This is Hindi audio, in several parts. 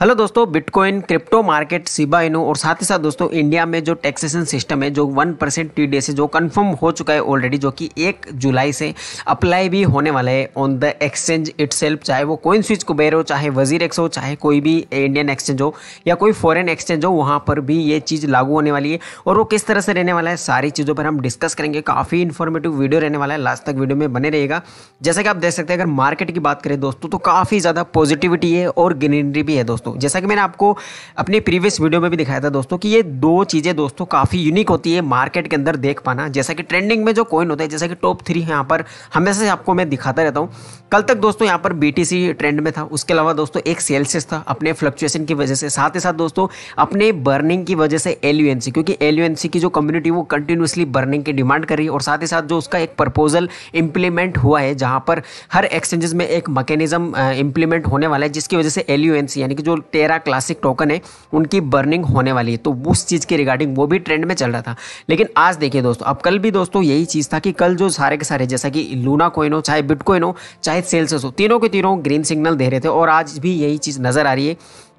हेलो दोस्तों bitcoin crypto market Shiba Inu और साथ ही साथ दोस्तों इंडिया में जो टैक्सेशन सिस्टम है जो वन परसेंट टी डी जो कंफर्म हो चुका है ऑलरेडी जो कि एक जुलाई से अप्लाई भी होने वाला है ऑन द एक्सचेंज इट चाहे वो कोइन स्विच कुबेर हो चाहे वजीर एक्स हो चाहे कोई भी इंडियन एक्सचेंज हो या कोई फॉरन एक्सचेंज हो वहाँ पर भी ये चीज़ लागू होने वाली है और वो किस तरह से रहने वाला है सारी चीज़ों पर हम डिस्कस करेंगे काफ़ी इन्फॉर्मेटिव वीडियो रहने वाला है लास्ट तक वीडियो में बने रहेगा जैसा कि आप देख सकते हैं अगर मार्केट की बात करें दोस्तों तो काफ़ी ज़्यादा पॉजिटिविटी है और ग्रीनरी भी है दोस्तों दोस्तों जैसा कि मैंने आपको अपने प्रीवियस वीडियो में भी दिखाया था दोस्तों कि ये दो चीज़ें दोस्तों काफ़ी यूनिक होती है मार्केट के अंदर देख पाना जैसा कि ट्रेंडिंग में जो कॉइन होता है जैसा कि टॉप थ्री यहाँ पर हमेशा से आपको मैं दिखाता रहता हूँ कल तक दोस्तों यहाँ पर बी ट्रेंड में था उसके अलावा दोस्तों एक सेल्सियस था अपने फ्लक्चुएसन की वजह से साथ ही साथ दोस्तों अपने बर्निंग की वजह से एल क्योंकि एल की जो कम्युनिटी वो कंटिन्यूसली बर्निंग की डिमांड कर रही है और साथ ही साथ जो उसका एक प्रपोजल इम्प्लीमेंट हुआ है जहाँ पर हर एक्सचेंजेस में एक मैकेनिज्म इम्प्लीमेंट होने वाला है जिसकी वजह से एल यानी कि जो टेरा क्लासिक टोकन है उनकी बर्निंग होने वाली है तो उस चीज़ के रिगार्डिंग वो भी ट्रेंड में चल रहा था लेकिन आज देखिए दोस्तों अब कल भी दोस्तों यही चीज़ था कि कल जो सारे के सारे जैसा कि लूना कोइन हो चाहे बिटकॉइन हो चाहे सेल्स हो तीनों के तीनों ग्रीन सिग्नल दे रहे थे और आज भी यही चीज़ नज़र आ रही है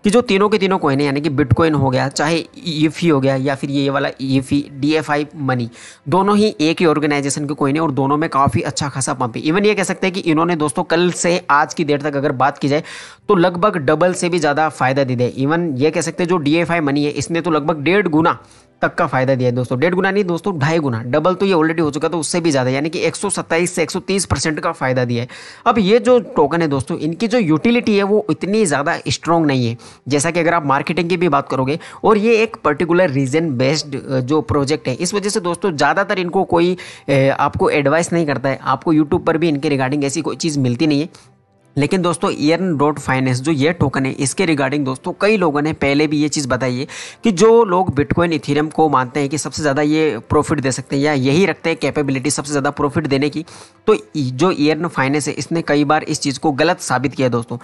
कि जो तीनों के तीनों कोइन है यानी कि बिटकॉइन हो गया चाहे ईफी e हो गया या फिर ये वाला ईफी डी मनी दोनों ही एक ही ऑर्गेनाइजेशन के कोइन है और दोनों में काफ़ी अच्छा खासा पंप है इवन ये कह सकते हैं कि इन्होंने दोस्तों कल से आज की डेट तक अगर बात की जाए तो लगभग डबल से भी ज़्यादा फायदा दे दे इवन ये कह सकते हैं जो डी मनी है इसने तो लगभग डेढ़ गुना तक का फायदा दिया है दोस्तों डेढ़ गुना नहीं दोस्तों ढाई गुना डबल तो ये ऑलरेडी हो चुका था उससे भी ज़्यादा यानी कि 127 से 130 परसेंट का फायदा दिया है अब ये जो टोकन है दोस्तों इनकी जो यूटिलिटी है वो इतनी ज़्यादा स्ट्रॉन्ग नहीं है जैसा कि अगर आप मार्केटिंग की भी बात करोगे और ये एक पर्टिकुलर रीजन बेस्ड जो प्रोजेक्ट है इस वजह से दोस्तों ज़्यादातर इनको कोई आपको एडवाइस नहीं करता है आपको यूट्यूब पर भी इनके रिगार्डिंग ऐसी कोई चीज़ मिलती नहीं है लेकिन दोस्तों ईयरन रोड फाइनेंस जो ये टोकन है इसके रिगार्डिंग दोस्तों कई लोगों ने पहले भी ये चीज़ बताई है कि जो लोग बिटकॉइन इथेरियम को मानते हैं कि सबसे ज़्यादा ये प्रॉफिट दे सकते हैं या यही रखते हैं कैपेबिलिटी सबसे ज़्यादा प्रॉफिट देने की तो जो ईयरन फाइनेंस है इसने कई बार इस चीज़ को गलत साबित किया दोस्तों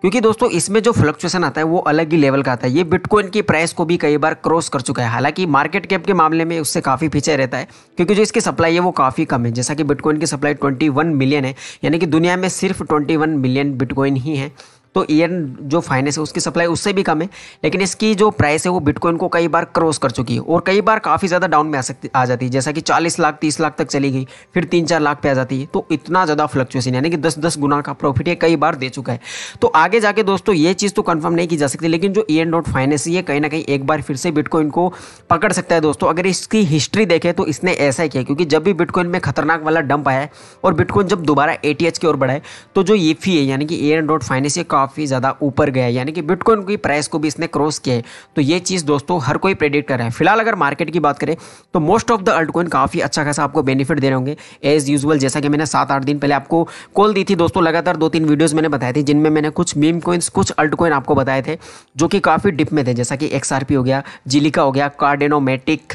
क्योंकि दोस्तों इसमें जो फ्लक्चुएसन आता है वो अलग ही लेवल का आता है ये बिटकॉइन की प्राइस को भी कई बार क्रॉस कर चुका है हालांकि मार्केट कैप के मामले में उससे काफ़ी पीछे रहता है क्योंकि जो इसकी सप्लाई है वो काफ़ी कम है जैसा कि बिटकॉइन की सप्लाई 21 मिलियन है यानी कि दुनिया में सिर्फ 21 मिलियन बिटकॉइन ही है तो ईयर जो फाइनेंस है उसकी सप्लाई उससे भी कम है लेकिन इसकी जो प्राइस है वो बिटकॉइन को कई बार क्रॉस कर चुकी है और कई बार काफ़ी ज़्यादा डाउन में आ सकती आ जाती है जैसा कि चालीस लाख तीस लाख तक चली गई फिर तीन चार लाख पे आ जाती है तो इतना ज़्यादा फ्लक्चुएसन यानी कि दस दस गुना का प्रॉफिट ये कई बार दे चुका है तो आगे जाके दोस्तों ये चीज़ तो कन्फर्म नहीं की जा सकती लेकिन जो ई एन डॉट फाइनेंस ये कहीं ना कहीं एक बार फिर से बिटकॉइन को पकड़ सकता है दोस्तों अगर इसकी हिस्ट्री देखें तो इसने ऐसा ही किया क्योंकि जब भी बिटकॉइन में खतरनाक वाला डंप आया और बिटकॉइन जब दोबारा ए की ओर बढ़ाए तो जो ये फी है यानी कि ए एन डॉट फाइनेंस ये काफ़ी ज़्यादा ऊपर गया है यानी कि बिटकॉइन की प्राइस को भी इसने क्रॉस किया है तो ये चीज़ दोस्तों हर कोई प्रेडिक्ट कर रहा है फिलहाल अगर मार्केट की बात करें तो मोस्ट ऑफ द अल्टकॉइन काफ़ी अच्छा खासा आपको बेनिफिट दे रहे होंगे एज़ यूजल जैसा कि मैंने सात आठ दिन पहले आपको कॉल दी थी दोस्तों लगातार दो तीन वीडियोज़ मैंने बताए थे जिनमें मैंने कुछ मीम कोइंस कुछ अल्टकॉइन आपको बताए थे जो कि काफ़ी डिप में थे जैसा कि एक्स हो गया जिलिका हो गया कार्डेनोमेटिक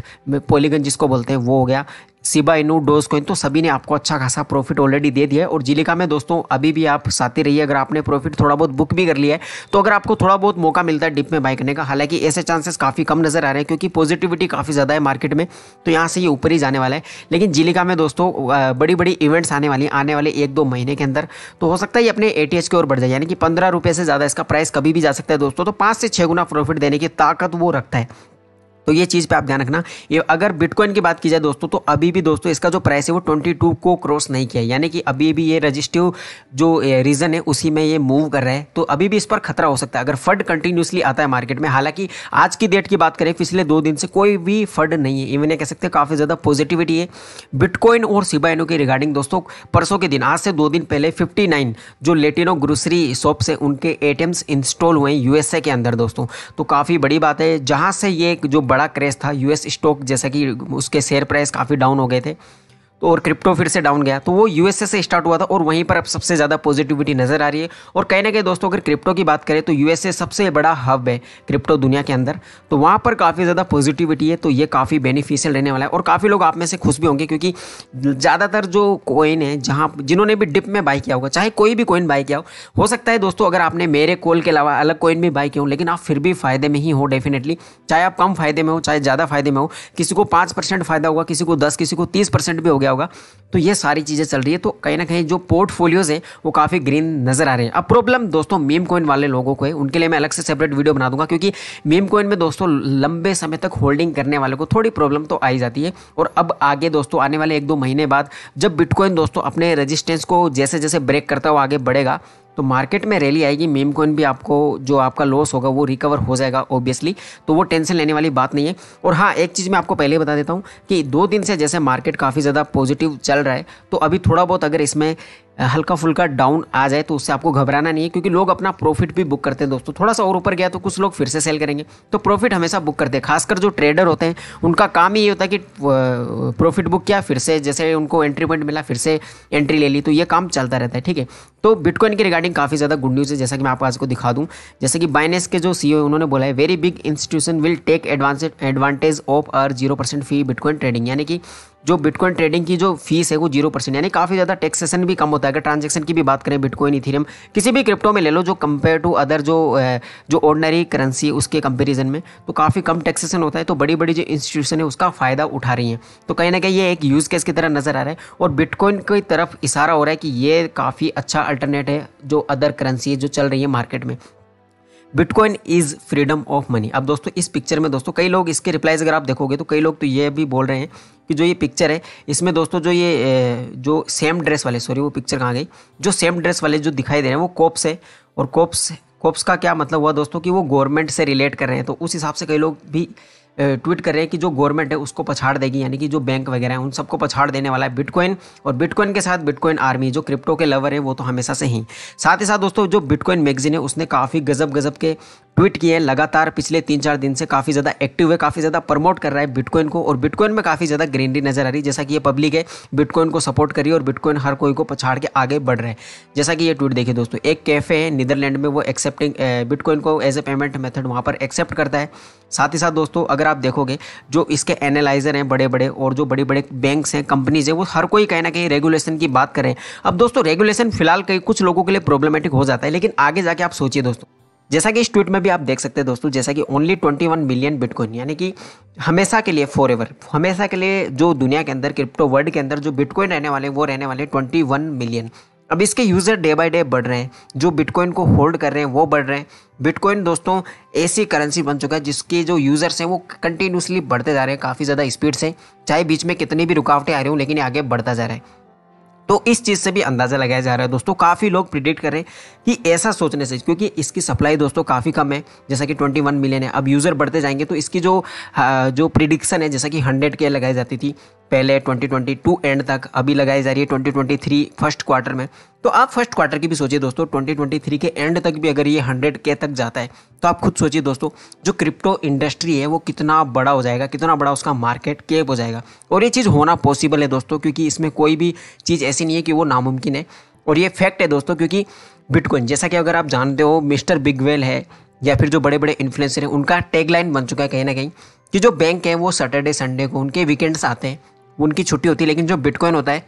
पोलीगन जिसको बोलते हैं वो हो गया सिबा इनू डोज कोइन तो सभी ने आपको अच्छा खासा प्रॉफिट ऑलरेडी दे दिया है और जिलिका में दोस्तों अभी भी आप साथी रहिए अगर आपने प्रॉफिट थोड़ा बहुत बुक भी कर लिया है तो अगर आपको थोड़ा बहुत मौका मिलता है डिप में बाय करने का हालांकि ऐसे चांसेस काफ़ी कम नज़र आ रहे हैं क्योंकि पॉजिटिविटी काफ़ी ज़्यादा है मार्केट में तो यहाँ से ये ऊपर ही जाने वाला है लेकिन जिलिका में दोस्तों बड़ी बड़ी इवेंट्स आने वाली आने वाले एक दो महीने के अंदर तो हो सकता है ये अपने ए की ओर बढ़ जाए यानी कि पंद्रह रुपये से ज़्यादा इसका प्राइस कभी भी जा सकता है दोस्तों तो पाँच से छः गुना प्रॉफिट देने की ताकत वो रखता है तो ये चीज़ पे आप ध्यान रखना ये अगर बिटकॉइन की बात की जाए दोस्तों तो अभी भी दोस्तों इसका जो प्राइस है वो 22 को क्रॉस नहीं किया यानी कि अभी भी ये रजिस्टिव जो रीज़न है उसी में ये मूव कर रहा है तो अभी भी इस पर खतरा हो सकता है अगर फंड कंटिन्यूसली आता है मार्केट में हालांकि आज की डेट की बात करें पिछले दो दिन से कोई भी फंड नहीं है इवन ये कह सकते हैं काफ़ी ज़्यादा पॉजिटिविटी है बिटकॉइन और सिबाइनो के रिगार्डिंग दोस्तों परसों के दिन आज से दो दिन पहले फिफ्टी जो लेटिनो ग्रोसरी शॉप से उनके ए इंस्टॉल हुए यूएसए के अंदर दोस्तों तो काफ़ी बड़ी बात है जहाँ से ये जो बड़ा क्रेज था यूएस स्टॉक जैसा कि उसके शेयर प्राइस काफ़ी डाउन हो गए थे तो और क्रिप्टो फिर से डाउन गया तो वो यूएसए से स्टार्ट हुआ था और वहीं पर अब सबसे ज़्यादा पॉजिटिविटी नज़र आ रही है और कहीं ना कहीं दोस्तों अगर क्रिप्टो की बात करें तो यूएसए सबसे बड़ा हब है क्रिप्टो दुनिया के अंदर तो वहाँ पर काफ़ी ज़्यादा पॉजिटिविटी है तो ये काफ़ी बेनिफिशियल रहने वाला है और काफ़ी लोग आप में से खुश भी होंगे क्योंकि ज़्यादातर जो कोइन है जहाँ जिन्होंने भी डिप में बाई किया होगा चाहे कोई भी कोइन बाई किया हो सकता है दोस्तों अगर आपने मेरे कोल के अलावा अलग कोइन भी बाई किया हो लेकिन आप फिर भी फ़ायदे में ही हो डेफिनेटली चाहे आप कम फायदे में हो चाहे ज़्यादा फायदे में हो किसी को पाँच फ़ायदा होगा किसी को दस किसी को तीस भी हो गया किया होगा तो ये सारी चीज़ें चल रही है तो कहीं ना कहीं जो पोर्टफोलियोज़ है वो काफ़ी ग्रीन नज़र आ रहे हैं अब प्रॉब्लम दोस्तों मीम कॉइन वाले लोगों को है उनके लिए मैं अलग से सेपरेट वीडियो बना दूंगा क्योंकि मीम कॉइन में दोस्तों लंबे समय तक होल्डिंग करने वाले को थोड़ी प्रॉब्लम तो आई जाती है और अब आगे दोस्तों आने वाले एक दो महीने बाद जब बिटकॉइन दोस्तों अपने रजिस्टेंस को जैसे जैसे ब्रेक करता हुआ आगे बढ़ेगा तो मार्केट में रैली आएगी मेम कॉइन भी आपको जो आपका लॉस होगा वो रिकवर हो जाएगा ऑब्वियसली तो वो टेंशन लेने वाली बात नहीं है और हाँ एक चीज़ मैं आपको पहले बता देता हूँ कि दो दिन से जैसे मार्केट काफ़ी ज़्यादा पॉजिटिव चल रहा है तो अभी थोड़ा बहुत अगर इसमें हल्का फुल्का डाउन आ जाए तो उससे आपको घबराना नहीं है क्योंकि लोग अपना प्रॉफिट भी बुक करते हैं दोस्तों थोड़ा सा और ऊपर गया तो कुछ लोग फिर से सेल करेंगे तो प्रॉफिट हमेशा बुक करते हैं खासकर जो ट्रेडर होते हैं उनका काम ही ये होता है कि प्रॉफिट बुक किया फिर से जैसे उनको एंट्री पॉइंट मिला फिर से एंट्री ले ली तो ये काम चलता रहता है ठीक है तो बिटकॉइन की रिगार्डिंग काफ़ी ज़्यादा गुड न्यूज़ है जैसा कि मैं आपको आज को दिखा दूँ जैसे कि बाइनेस के जो सी उन्होंने बोला है very big institution will take advantage of our zero percent fee bitcoin trading यानी कि जो बिटकॉइन ट्रेडिंग की जो फीस है वो जीरो परसेंट यानी काफ़ी ज़्यादा टैक्सेशन भी कम होता है अगर ट्रांजेक्शन की भी बात करें बिटकॉइन इथेरियम किसी भी क्रिप्टो में ले लो जो कंपेयर टू अदर जो जो ऑर्डनरी करेंसी उसके कंपेरिजन में तो काफ़ी कम टैक्सेशन होता है तो बड़ी बड़ी जो इंस्टीट्यूशन है उसका फ़ायदा उठा रही हैं तो कहीं ना कहीं ये एक यूज़ केस की तरह नज़र आ रहा है और बिटकॉइन की तरफ इशारा हो रहा है कि ये काफ़ी अच्छा अल्टरनेट है जो अदर करेंसी है जो चल रही है मार्केट में bitcoin is freedom of money अब दोस्तों इस पिक्चर में दोस्तों कई लोग इसके रिप्लाइज अगर आप देखोगे तो कई लोग तो ये भी बोल रहे हैं कि जो ये पिक्चर है इसमें दोस्तों जो ये जो सेम ड्रेस वाले सॉरी वो पिक्चर कहाँ गई जो सेम ड्रेस वाले जो दिखाई दे रहे हैं वो कोप्स है और कोप्स कोप्स का क्या मतलब हुआ दोस्तों कि वो गवर्नमेंट से रिलेट कर रहे हैं तो उस हिसाब से कई लोग भी ट्वीट कर रहे हैं कि जो गवर्नमेंट है उसको पछाड़ देगी यानी कि जो बैंक वगैरह हैं उन सबको पछाड़ देने वाला है बिटकॉइन और बिटकॉइन के साथ बिटकॉइन आर्मी जो क्रिप्टो के लवर हैं वो तो हमेशा से ही साथ ही साथ दोस्तों जो बिटकॉइन मैगजीन है उसने काफ़ी गजब गजब के ट्वीट किए हैं लगातार पिछले तीन चार दिन से काफ़ी ज़्यादा एक्टिव है काफ़ी ज़्यादा प्रमोट कर रहा है बिटकॉइन को और बिटकॉइन में काफ़ी ज़्यादा ग्रीनरी नजर आ रही है जैसा कि ये पब्लिक है बिटकॉइन को सपोर्ट करी और बिटकॉइन हर कोई को पछाड़ के आगे बढ़ रहे हैं जैसा कि ये ट्वीट देखिए दोस्तों एक कैफ़े है नीदरलैंड में वो एक्सेप्टिंग बिटकॉइन को एज ए पेमेंट मेथड वहाँ पर एक्सेप्ट करता है साथ ही साथ दोस्तों अगर आप देखोगे जो इसके एनालाइज़र हैं बड़े बड़े और जो बड़े बड़े बैंक्स हैं कंपनीज हैं वो हर कोई कहीं ना कहीं रेगुलेशन की बात करें अब दोस्तों रेगुलेशन फिलहाल कई कुछ लोगों के लिए प्रॉब्लमेटिक हो जाता है लेकिन आगे जाके आप सोचिए दोस्तों जैसा कि इस ट्वीट में भी आप देख सकते हैं दोस्तों जैसा कि ओनली 21 मिलियन बिटकॉइन यानी कि हमेशा के लिए फॉर एवर हमेशा के लिए जो दुनिया के अंदर क्रिप्टो वर्ल्ड के अंदर जो बिटकॉइन रहने वाले वो रहने वाले 21 मिलियन अब इसके यूज़र डे बाय डे बढ़ रहे हैं जो बिटकॉइन को होल्ड कर रहे हैं वो बढ़ रहे हैं बिटकॉइन दोस्तों ऐसी करेंसी बन चुका है जिसके जो यूज़र्स हैं वो कंटिन्यूसली बढ़ते जा रहे हैं काफ़ी ज़्यादा स्पीड से चाहे बीच में कितनी भी रुकावटें आ रही हो लेकिन आगे बढ़ता जा रहा है तो इस चीज़ से भी अंदाज़ा लगाया जा रहा है दोस्तों काफ़ी लोग प्रिडिक्ट कर रहे हैं कि ऐसा सोचने से क्योंकि इसकी सप्लाई दोस्तों काफ़ी कम है जैसा कि 21 मिलियन है अब यूज़र बढ़ते जाएंगे तो इसकी जो हाँ, जो प्रिडिक्शन है जैसा कि 100 के लगाई जाती थी पहले 2022 एंड तक अभी लगाई जा रही है 2023 फर्स्ट क्वार्टर में तो आप फर्स्ट क्वार्टर की भी सोचिए दोस्तों 2023 के एंड तक भी अगर ये 100 के तक जाता है तो आप खुद सोचिए दोस्तों जो क्रिप्टो इंडस्ट्री है वो कितना बड़ा हो जाएगा कितना बड़ा उसका मार्केट केप हो जाएगा और ये चीज़ होना पॉसिबल है दोस्तों क्योंकि इसमें कोई भी चीज़ ऐसी नहीं है कि वो नामुमकिन है और ये फैक्ट है दोस्तों क्योंकि बिटकॉइन जैसा कि अगर आप जानते हो मिस्टर बिग वेल है या फिर जो बड़े बड़े इन्फ्लुएंसर हैं उनका टैगलाइन बन चुका है कहीं ना कहीं कि जो बैंक हैं वो सैटरडे संडे को उनके वीकेंड्स आते हैं उनकी छुट्टी होती है लेकिन जो बिटकॉइन होता है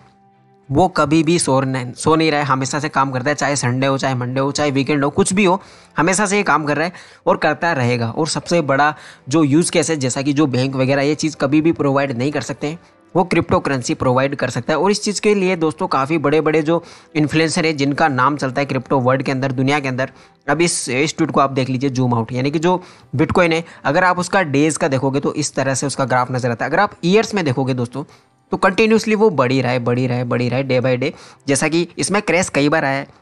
वो कभी भी सो नहीं सो नहीं रहा है हमेशा से काम करता है चाहे संडे हो चाहे मंडे हो चाहे वीकेंड हो कुछ भी हो हमेशा से ये काम कर रहा है और करता रहेगा और सबसे बड़ा जो यूज़ केस है जैसा कि जो बैंक वगैरह ये चीज़ कभी भी प्रोवाइड नहीं कर सकते हैं वो क्रिप्टो करेंसी प्रोवाइड कर सकता है और इस चीज़ के लिए दोस्तों काफ़ी बड़े बड़े जो इन्फ्लुएंसर है जिनका नाम चलता है क्रिप्टो वर्ल्ड के अंदर दुनिया के अंदर अब इस इस ट्वीट को आप देख लीजिए जूम आउट यानी कि जो बिटकॉइन है अगर आप उसका डेज का देखोगे तो इस तरह से उसका ग्राफ नजर आता है अगर आप ईयर्स में देखोगे दोस्तों तो कंटिन्यूसली वो बढ़ी रहा है बढ़ी रहा है बढ़ी रहा है डे बाई डे जैसा कि इसमें क्रैश कई बार आया है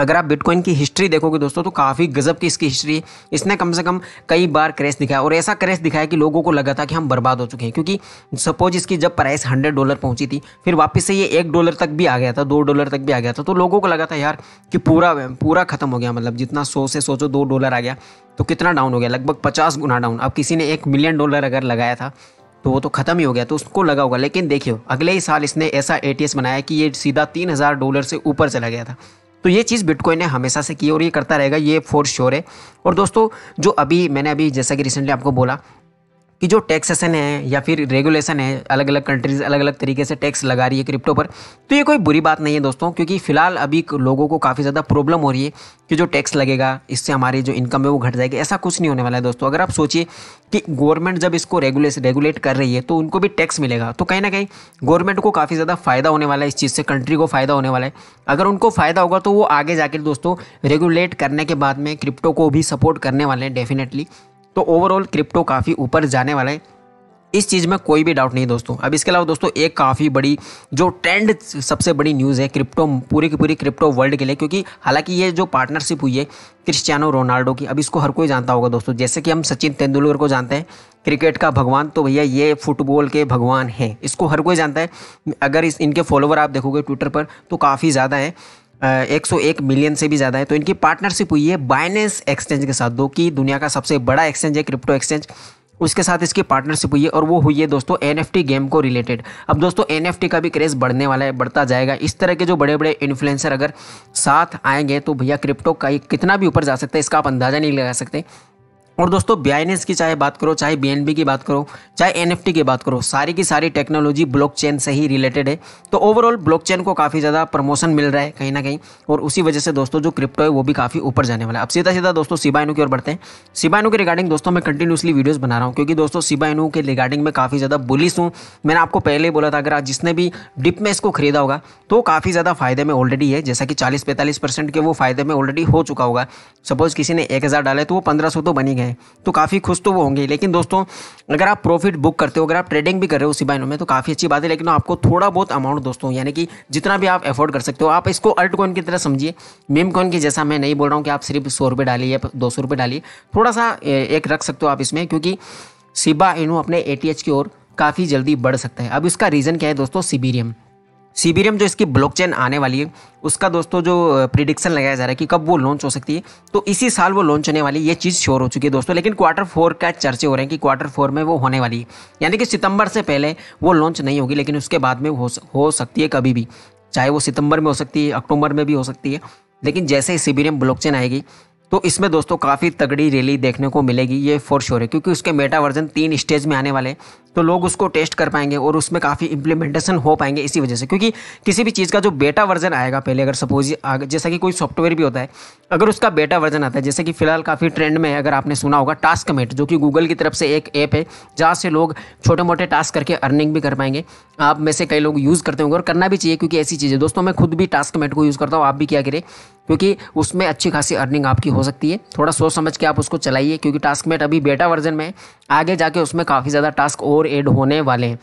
अगर आप बिटकॉइन की हिस्ट्री देखोगे दोस्तों तो काफ़ी गजब की इसकी हिस्ट्री है इसने कम से कम कई बार क्रैश दिखाया और ऐसा क्रैश दिखाया कि लोगों को लगा था कि हम बर्बाद हो चुके हैं क्योंकि सपोज इसकी जब प्राइस हंड्रेड डॉलर पहुंची थी फिर वापस से ये एक डॉलर तक भी आ गया था दो डॉलर तक भी आ गया था तो लोगों को लगा था यार कि पूरा पूरा खत्म हो गया मतलब जितना सौ से सोचो दो डॉलर आ गया तो कितना डाउन हो गया लगभग पचास गुना डाउन अब किसी ने एक मिलियन डॉलर अगर लगाया था तो वो तो खत्म ही हो गया तो उसको लगा होगा लेकिन देखियो अगले ही साल इसने ऐसा ए बनाया कि ये सीधा तीन डॉलर से ऊपर चला गया था तो ये चीज़ बिटकॉइन ने हमेशा से की और ये करता रहेगा ये फोर श्योर है और दोस्तों जो अभी मैंने अभी जैसा कि रिसेंटली आपको बोला कि जो टैक्सेसन है या फिर रेगुलेशन है अलग अलग कंट्रीज़ अलग अलग तरीके से टैक्स लगा रही है क्रिप्टो पर तो ये कोई बुरी बात नहीं है दोस्तों क्योंकि फ़िलहाल अभी लोगों को काफ़ी ज़्यादा प्रॉब्लम हो रही है कि जो टैक्स लगेगा इससे हमारी जो इनकम है वो घट जाएगी ऐसा कुछ नहीं होने वाला है दोस्तों अगर आप सोचिए कि गवर्नमेंट जब इसको रेगुलेस रेगुलेट कर रही है तो उनको भी टैक्स मिलेगा तो कहीं ना कहीं गवर्नमेंट को काफ़ी ज़्यादा फ़ायदा होने वाला है इस चीज़ से कंट्री को फ़ायदा होने वाला है अगर उनको फ़ायदा होगा तो वो आगे जाकर दोस्तों रेगुलेट करने के बाद में क्रिप्टो को भी सपोर्ट करने वाले हैं डेफिनेटली तो ओवरऑल क्रिप्टो काफ़ी ऊपर जाने वाला है इस चीज़ में कोई भी डाउट नहीं दोस्तों अब इसके अलावा दोस्तों एक काफ़ी बड़ी जो ट्रेंड सबसे बड़ी न्यूज़ है क्रिप्टो पूरी की पूरी क्रिप्टो वर्ल्ड के लिए क्योंकि हालांकि ये जो पार्टनरशिप हुई है क्रिस्टियानो रोनाल्डो की अब इसको हर कोई जानता होगा दोस्तों जैसे कि हम सचिन तेंदुलकर को जानते हैं क्रिकेट का भगवान तो भैया ये फुटबॉल के भगवान हैं इसको हर कोई जानता है अगर इस इनके फॉलोवर आप देखोगे ट्विटर पर तो काफ़ी ज़्यादा है 101 मिलियन से भी ज़्यादा है तो इनकी पार्टनरशिप हुई है बाइनेंस एक्सचेंज के साथ दो कि दुनिया का सबसे बड़ा एक्सचेंज है क्रिप्टो एक्सचेंज उसके साथ इसकी पार्टनरशिप हुई है और वो हुई है दोस्तों एन गेम को रिलेटेड अब दोस्तों एन का भी क्रेज़ बढ़ने वाला है बढ़ता जाएगा इस तरह के जो बड़े बड़े इन्फ्लुएंसर अगर साथ आएंगे तो भैया क्रिप्टो का कितना भी ऊपर जा सकता है इसका आप अंदाज़ा नहीं लगा सकते और दोस्तों बी की चाहे बात करो चाहे बी की बात करो चाहे एन की बात करो सारी की सारी टेक्नोलॉजी ब्लॉकचेन से ही रिलेटेड है तो ओवरऑल ब्लॉकचेन को काफ़ी ज़्यादा प्रमोशन मिल रहा है कहीं ना कहीं और उसी वजह से दोस्तों जो क्रिप्टो है वो भी काफ़ी ऊपर जाने वाला है अब सीधा सीधा दोस्तों सिबाइनू की ओर बढ़ते हैं सिबाइनू के रिगार्डिंग दोस्तों मैं कंटिन्यूसली वीडियोज़ बना रहा हूँ क्योंकि दोस्तों सिबाइनू के रिगार्डिंग में काफ़ी ज़्यादा बुलिस हूँ मैंने आपको पहले ही बोला था अगर जिसने भी डिप में इसको खरीदा होगा तो काफ़ी ज़्यादा फायदे में ऑलरेडी है जैसा कि चालीस पैंतालीस के वो फायदे में ऑलरेडी हो चुका होगा सपोज किसी ने एक डाला है तो वो पंद्रह तो बनी गए हैं तो काफ़ी खुश तो वो होंगे लेकिन दोस्तों अगर आप प्रॉफिट बुक करते हो अगर आप ट्रेडिंग भी कर रहे हो उसी बाइनो में तो काफ़ी अच्छी बात है लेकिन आपको थोड़ा बहुत अमाउंट दोस्तों यानी कि जितना भी आप एफोर्ड कर सकते हो आप इसको अल्ट कॉइन की तरह समझिए मेम कॉइन की जैसा मैं नहीं बोल रहा हूँ कि आप सिर्फ सौ रुपये डालिए या दो सौ रुपये डालिए थोड़ा सा एक रख सकते हो आप इसमें क्योंकि सिबा इनू अपने ए की ओर काफ़ी जल्दी बढ़ सकता है अब इसका रीज़न क्या है दोस्तों सिबीरियम सीबीरियम जो तो इसकी ब्लॉकचेन आने वाली है उसका दोस्तों जो प्रिडिक्शन लगाया जा रहा है कि कब वो लॉन्च हो सकती है तो इसी साल वो लॉन्च होने वाली ये चीज़ श्योर हो चुकी है दोस्तों लेकिन क्वार्टर फोर का चर्चे हो रहे हैं कि क्वार्टर फोर में वो होने वाली है यानी कि सितंबर से पहले वो लॉन्च नहीं होगी लेकिन उसके बाद में हो, हो सकती है कभी भी चाहे वो सितंबर में हो सकती है अक्टूबर में भी हो सकती है लेकिन जैसे ही सीबीरियम ब्लॉक आएगी तो इसमें दोस्तों काफ़ी तगड़ी रैली देखने को मिलेगी ये फोर श्योर है क्योंकि उसके मेटा वर्जन तीन स्टेज में आने वाले हैं तो लोग उसको टेस्ट कर पाएंगे और उसमें काफ़ी इंप्लीमेंटेशन हो पाएंगे इसी वजह से क्योंकि किसी भी चीज़ का जो बेटा वर्जन आएगा पहले अगर सपोज जैसा कि कोई सॉफ्टवेयर भी होता है अगर उसका बेटा वर्जन आता है जैसे कि फिलहाल काफ़ी ट्रेंड में है अगर आपने सुना होगा टास्क मेट जो कि गूगल की तरफ से एक ऐप है जहाँ से लोग छोटे मोटे टास्क करके अर्निंग भी कर पाएंगे आप में से कई लोग यूज़ करते होंगे और करना भी चाहिए क्योंकि ऐसी चीज़ें दोस्तों मैं खुद भी टास्क मेट को यूज़ करता हूँ आप भी क्या करें क्योंकि उसमें अच्छी खासी अर्निंग आपकी हो सकती है थोड़ा सोच समझ के आप उसको चलाइए क्योंकि टास्क मेट अभी बेटा वर्जन में आगे जाके उसमें काफ़ी ज़्यादा टास्क और और ऐड होने वाले हैं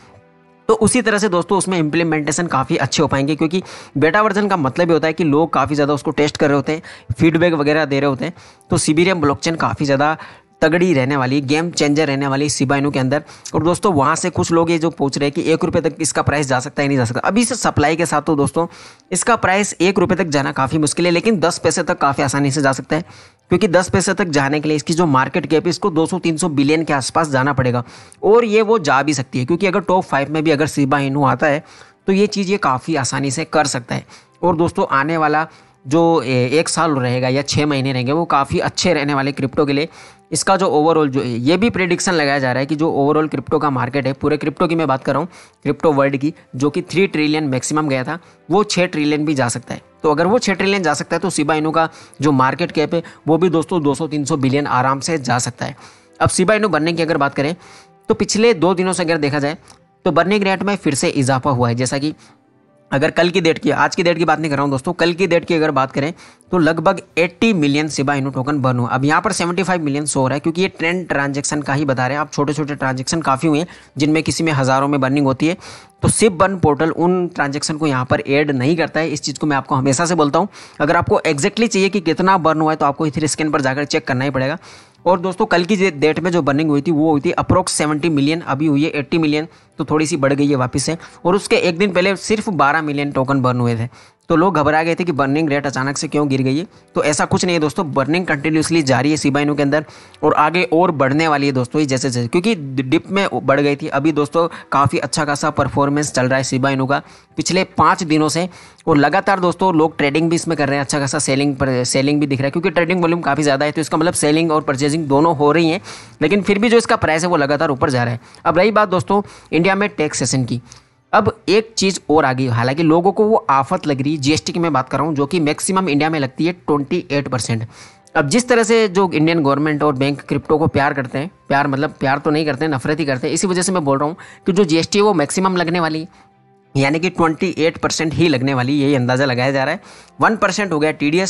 तो उसी तरह से दोस्तों उसमें इम्प्लीमेंटेशन काफ़ी अच्छे हो पाएंगे क्योंकि बेटा वर्जन का मतलब ये होता है कि लोग काफ़ी ज़्यादा उसको टेस्ट कर रहे होते हैं फीडबैक वगैरह दे रहे होते हैं तो सीबीरियम ब्लॉकचेन काफ़ी ज़्यादा तगड़ी रहने वाली गेम चेंजर रहने वाली सिबाइनो के अंदर और दोस्तों वहाँ से कुछ लोग ये जो पूछ रहे हैं कि एक रुपये तक इसका प्राइस जा सकता है नहीं जा सकता अभी से सप्लाई के साथ तो दोस्तों इसका प्राइस एक रुपये तक जाना काफ़ी मुश्किल है लेकिन दस पैसे तक काफ़ी आसानी से जा सकता है क्योंकि दस पैसे तक जाने के लिए इसकी जो मार्केट कैप है इसको दो सौ बिलियन के आसपास जाना पड़ेगा और ये वो जा भी सकती है क्योंकि अगर टॉप फाइव में भी अगर सिबा आता है तो ये चीज़ ये काफ़ी आसानी से कर सकता है और दोस्तों आने वाला जो एक साल रहेगा या छः महीने रहेंगे वो काफ़ी अच्छे रहने वाले क्रिप्टो के लिए इसका जो ओवरऑल जो है ये भी प्रेडिक्शन लगाया जा रहा है कि जो ओवरऑल क्रिप्टो का मार्केट है पूरे क्रिप्टो की मैं बात कर रहा हूँ क्रिप्टो वर्ल्ड की जो कि थ्री ट्रिलियन मैक्सिमम गया था वो छः ट्रिलियन भी जा सकता है तो अगर वो छः ट्रिलियन जा सकता है तो सिबा इनू का जो मार्केट कैप है वो भी दोस्तों दो सौ बिलियन आराम से जा सकता है अब सिबा इनू बनने की अगर बात करें तो पिछले दो दिनों से अगर देखा जाए तो बर्निंग रेट में फिर से इजाफा हुआ है जैसा कि अगर कल की डेट की आज की डेट की बात नहीं कर रहा हूँ दोस्तों कल की डेट की अगर बात करें तो लगभग 80 million Shiba Inu token burn हुआ अब यहाँ पर 75 मिलियन सो रहा है क्योंकि ये ट्रेंड ट्रांजेक्शन का ही बता रहे हैं आप छोटे छोटे ट्रांजेक्शन काफ़ी हुए हैं जिनमें किसी में हज़ारों में बर्निंग होती है तो सिप बर्न पोर्टल उन ट्रांजेक्शन को यहाँ पर एड नहीं करता है इस चीज़ को मैं आपको हमेशा से बोलता हूँ अगर आपको एक्जैक्टली चाहिए कि कितना बर्न हुआ है तो आपको इथिर स्कैन पर जाकर चेक करना ही पड़ेगा और दोस्तों कल की डेट में जो बर्निंग हुई थी वो हुई थी अप्रोक्स 70 मिलियन अभी हुई है 80 मिलियन तो थोड़ी सी बढ़ गई है वापस से और उसके एक दिन पहले सिर्फ 12 मिलियन टोकन बर्न हुए थे तो लोग घबरा गए थे कि बर्निंग रेट अचानक से क्यों गिर गई है तो ऐसा कुछ नहीं है दोस्तों बर्निंग कंटिन्यूसली जारी है सीबाइनों के अंदर और आगे और बढ़ने वाली है दोस्तों ये जैसे जैसे क्योंकि डिप में बढ़ गई थी अभी दोस्तों काफ़ी अच्छा खासा परफॉर्मेंस चल रहा है सीबाइनों का पिछले पाँच दिनों से और लगातार दोस्तों लोग ट्रेडिंग भी इसमें कर रहे हैं अच्छा खासा सेलिंग पर सेलिंग भी दिख रहा है क्योंकि ट्रेडिंग वॉल्यूम काफ़ी ज़्यादा है तो इसका मतलब सेलिंग और परचेजिंग दोनों हो रही हैं लेकिन फिर भी जो इसका प्राइस है वो लगातार ऊपर जा रहा है अब रही बात दोस्तों इंडिया में टैक्स सेशन की अब एक चीज़ और आ गई हालांकि लोगों को वो आफत लग रही है जीएसटी की मैं बात कर रहा हूँ जो कि मैक्सिमम इंडिया में लगती है ट्वेंटी एट परसेंट अब जिस तरह से जो इंडियन गवर्नमेंट और बैंक क्रिप्टो को प्यार करते हैं प्यार मतलब प्यार तो नहीं करते नफरत ही करते हैं इसी वजह से मैं बोल रहा हूँ कि जो जीएसटी है वो मैक्सिमम लगने वाली यानी कि ट्वेंटी एट परसेंट ही लगने वाली यही अंदाज़ा लगाया जा रहा है वन परसेंट हो गया टी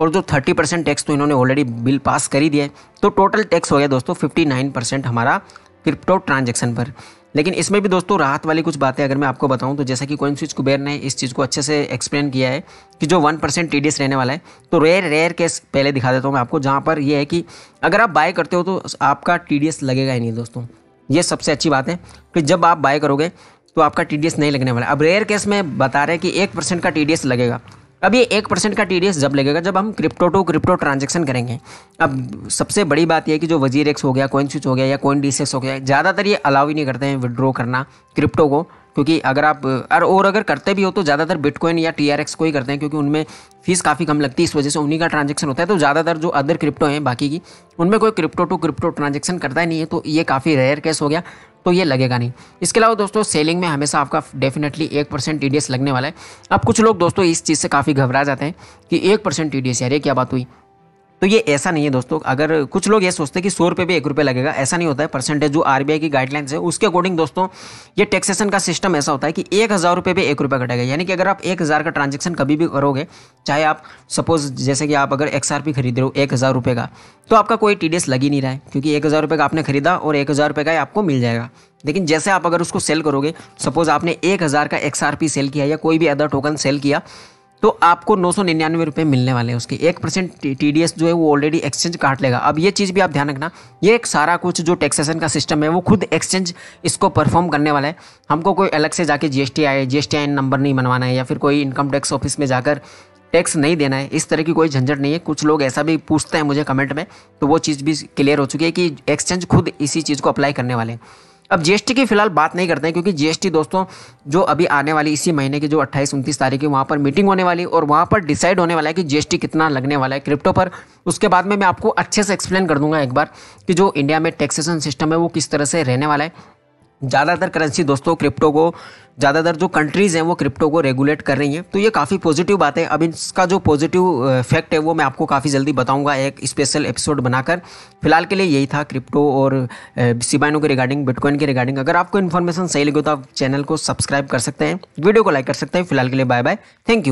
और जो थर्टी परसेंट टैक्स तो इन्होंने ऑलरेडी बिल पास कर ही दिया है तो टोटल टैक्स हो गया दोस्तों फिफ्टी नाइन परसेंट हमारा क्रिप्टो ट्रांजेक्शन पर लेकिन इसमें भी दोस्तों राहत वाली कुछ बातें अगर मैं आपको बताऊं तो जैसा कि कोइन स्विच कुबेर ने इस चीज़ को अच्छे से एक्सप्लेन किया है कि जो वन परसेंट टी रहने वाला है तो रेयर रेयर केस पहले दिखा देता हूँ मैं आपको जहाँ पर यह है कि अगर आप बाय करते हो तो आपका टी लगेगा ही नहीं दोस्तों ये सबसे अच्छी बात है कि जब आप बाय करोगे तो आपका टी नहीं लगने वाला अब रेयर केस में बता रहे हैं कि एक परसेंट का टी लगेगा अब ये एक परसेंट का टी जब लगेगा जब हम क्रिप्टो टू क्रिप्टो ट्रांजेक्शन करेंगे अब सबसे बड़ी बात यह है कि जो वजीर एक्स हो गया कोइन स्विच हो गया या कोइन डी हो गया ज़्यादातर ये अलाउ ही नहीं करते हैं विड्रॉ करना क्रिप्टो को क्योंकि अगर आप और और अगर करते भी हो तो ज़्यादातर बिटकॉइन या टी को ही करते हैं क्योंकि उनमें फीस काफ़ी कम लगती है इस वजह से उन्हीं का ट्रांजेक्शन होता है तो ज़्यादातर जो अदर क्रिप्टो हैं बाकी की उनमें कोई क्रिप्टो टू क्रिप्टो ट्रांजेक्शन करता ही नहीं है तो ये काफ़ी रेयर केस हो गया तो ये लगेगा नहीं इसके अलावा दोस्तों सेलिंग में हमेशा आपका डेफिनेटली एक परसेंट लगने वाला है अब कुछ लोग दोस्तों इस चीज़ से काफ़ी घबरा जाते हैं कि एक परसेंट टी यार क्या बात हुई तो ये ऐसा नहीं है दोस्तों अगर कुछ लोग ये सोचते हैं कि सौ रुपये भी एक रुपये लगेगा ऐसा नहीं होता है परसेंटेज जो आरबीआई की गाइडलाइंस है उसके अकॉर्डिंग दोस्तों ये टैक्सेशन का सिस्टम ऐसा होता है कि एक हज़ार रुपये भी एक रुपये कटेगा यानी कि अगर आप एक हज़ार का ट्रांजेक्शन कभी भी करोगे चाहे आप सपोज जैसे कि आप अगर एक्स आर पी खरीद रहे हो एक हज़ार रुपये का तो आपका कोई टी डी एस लग ही नहीं रहा है क्योंकि एक हज़ार रुपये का आपने खरीदा और एक हज़ार रुपये का आपको मिल जाएगा लेकिन जैसे आप अगर उसको सेल करोगे सपोज आपने एक हज़ार का एक्स सेल किया या कोई भी अदर टोकन सेल किया तो आपको नौ सौ निन्यानवे रुपये मिलने वाले हैं उसके एक परसेंट टी डी एस जो है वो ऑलरेडी एक्सचेंज काट लेगा अब ये चीज़ भी आप ध्यान रखना ये एक सारा कुछ जो टैक्सेशन का सिस्टम है वो खुद एक्सचेंज इसको परफॉर्म करने वाला है हमको कोई अलग से जाके जी एस टी आए G S T I number नहीं बनवाना है या फिर कोई इनकम टैक्स ऑफिस में जाकर टैक्स नहीं देना है इस तरह की कोई झंझट नहीं है कुछ लोग ऐसा भी पूछते हैं मुझे कमेंट में तो वो चीज़ भी क्लियर हो चुकी है कि एक्सचेंज खुद इसी चीज़ को अप्लाई करने वाले हैं अब जीएसटी की फिलहाल बात नहीं करते हैं क्योंकि जीएसटी दोस्तों जो अभी आने वाली इसी महीने की जो 28 उनतीस तारीख है वहाँ पर मीटिंग होने वाली और वहाँ पर डिसाइड होने वाला है कि जीएसटी कितना लगने वाला है क्रिप्टो पर उसके बाद में मैं आपको अच्छे से एक्सप्लेन कर दूंगा एक बार कि जो इंडिया में टैक्सेशन सिस्टम है वो किस तरह से रहने वाला है ज़्यादातर करेंसी दोस्तों क्रिप्टो को ज़्यादातर जो कंट्रीज़ हैं वो क्रिप्टो को रेगुलेट कर रही हैं तो ये काफ़ी पॉजिटिव बात है अब इसका जो पॉजिटिव इफेक्ट है वो मैं आपको काफ़ी जल्दी बताऊंगा एक स्पेशल एपिसोड बनाकर फिलहाल के लिए यही था क्रिप्टो और सिबाइनों के रिगार्डिंग बिटकॉइन के रिगार्डिंग अगर आपको इन्फॉर्मेशन सही लगे तो आप चैनल को सब्सक्राइब कर सकते हैं वीडियो को लाइक कर सकते हैं फिलहाल के लिए बाय बाय थैंक यू